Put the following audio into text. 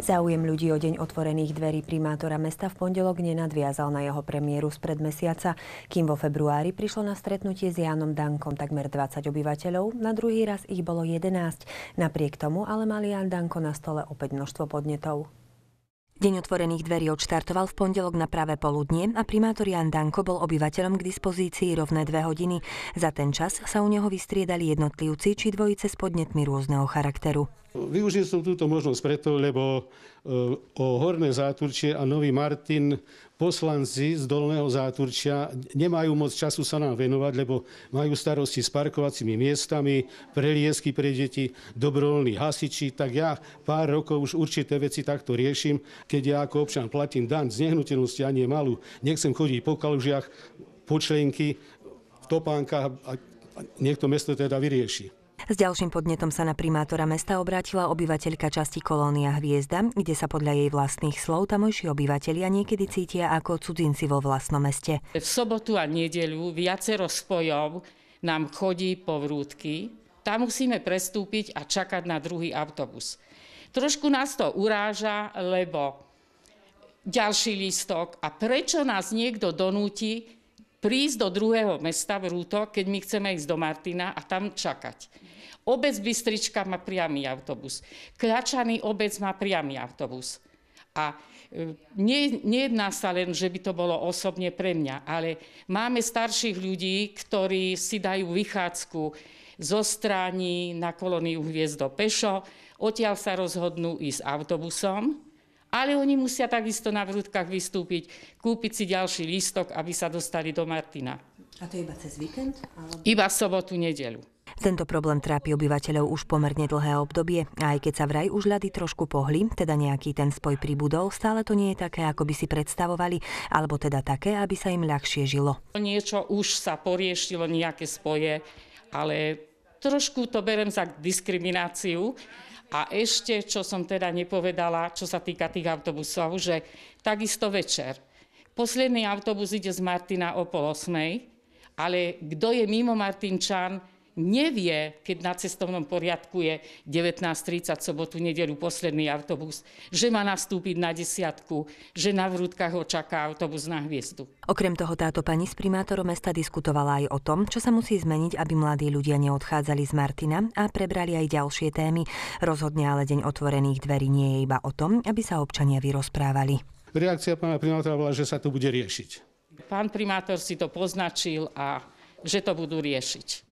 Záujem ľudí o deň otvorených dverí primátora mesta v pondelok nenadviazal na jeho premiéru spred mesiaca, kým vo februári prišlo na stretnutie s Jánom Dankom takmer 20 obyvateľov, na druhý raz ich bolo 11. Napriek tomu ale mal Ján Danko na stole opäť množstvo podnetov. Deň otvorených dverí odštartoval v pondelok na práve poludnie a primátor Jan Danko bol obyvateľom k dispozícii rovné dve hodiny. Za ten čas sa u neho vystriedali jednotlivci či dvojice s podnetmi rôzneho charakteru. Využil som túto možnosť preto, lebo e, o Horné Záturčie a Nový Martin poslanci z Dolného Záturčia nemajú moc času sa nám venovať, lebo majú starosti s parkovacími miestami, preliesky pre deti, dobrovoľní hasiči, tak ja pár rokov už určité veci takto riešim. Keď ja ako občan platím dan z nehnuteľnosti a nie malú, nechcem chodiť po kalužiach, po členky, v topánkach a niekto mesto teda vyrieši. S ďalším podnetom sa na primátora mesta obrátila obyvateľka časti Kolónia Hviezda, kde sa podľa jej vlastných slov tamojší obyvateľia niekedy cítia ako cudzinci vo vlastnom meste. V sobotu a nedeľu viacero spojov nám chodí po vrútky, tam musíme prestúpiť a čakať na druhý autobus. Trošku nás to uráža, lebo ďalší lístok a prečo nás niekto donúti prísť do druhého mesta v Rúto, keď my chceme ísť do Martina a tam čakať. Obec Bystrička má priamy autobus. Kračaný obec má priamy autobus. A nie, nejedná sa len, že by to bolo osobne pre mňa, ale máme starších ľudí, ktorí si dajú vychádzku zo stráni na kolóniu Hviezdo pešo, odtiaľ sa rozhodnú ísť autobusom, ale oni musia takisto na vrútkach vystúpiť, kúpiť si ďalší lístok, aby sa dostali do Martina. A to iba cez víkend? Iba sobotu, nedelu. Tento problém trápi obyvateľov už pomerne dlhé obdobie a aj keď sa vraj už ľady trošku pohli, teda nejaký ten spoj pribudol, stále to nie je také, ako by si predstavovali, alebo teda také, aby sa im ľahšie žilo. Niečo už sa poriešilo, nejaké spoje, ale trošku to berem za diskrimináciu, a ešte, čo som teda nepovedala, čo sa týka tých autobusov, že takisto večer. Posledný autobus ide z Martina o pol osmej, ale kto je mimo Martinčan, nevie, keď na cestovnom poriadku je 19.30 sobotu, nedelu posledný autobus, že má nastúpiť na desiatku, že na vrútkach ho čaká autobus na hviezdu. Okrem toho táto pani s primátorom mesta diskutovala aj o tom, čo sa musí zmeniť, aby mladí ľudia neodchádzali z Martina a prebrali aj ďalšie témy. Rozhodne ale deň otvorených dverí nie je iba o tom, aby sa občania vyrozprávali. Reakcia pána primátora bola, že sa to bude riešiť. Pán primátor si to poznačil a že to budú riešiť.